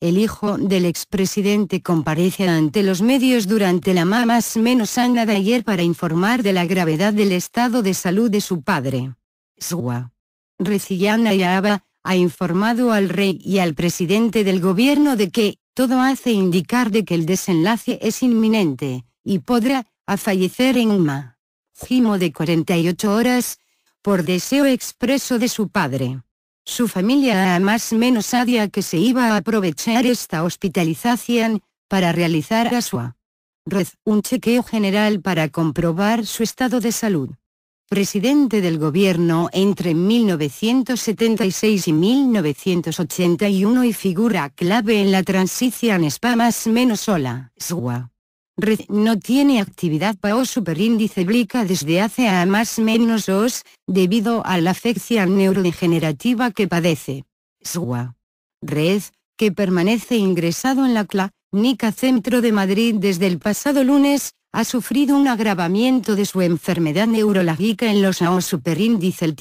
el hijo del expresidente comparece ante los medios durante la más menos sana de ayer para informar de la gravedad del estado de salud de su padre. Sua. Recillana Yaba, ha informado al rey y al presidente del gobierno de que, todo hace indicar de que el desenlace es inminente, y podrá, a fallecer en una. gimo de 48 horas, por deseo expreso de su padre. Su familia más menos sabía que se iba a aprovechar esta hospitalización, para realizar a su red un chequeo general para comprobar su estado de salud. Presidente del gobierno entre 1976 y 1981 y figura clave en la transición Spa más menos sola, SWA red no tiene actividad PAO superíndice blica desde hace a más menos dos, debido a la afección neurodegenerativa que padece. Sua Red, que permanece ingresado en la CLA, NICA Centro de Madrid desde el pasado lunes, ha sufrido un agravamiento de su enfermedad neurológica en los AO superíndice el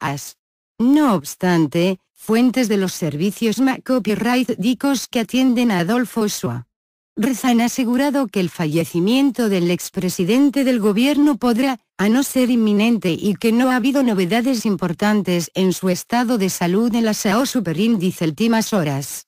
AS. No obstante, fuentes de los servicios MA Copyright DICOS que atienden a Adolfo Sua Rezan ha asegurado que el fallecimiento del expresidente del gobierno podrá, a no ser inminente y que no ha habido novedades importantes en su estado de salud en la SAO Superíndice últimas horas.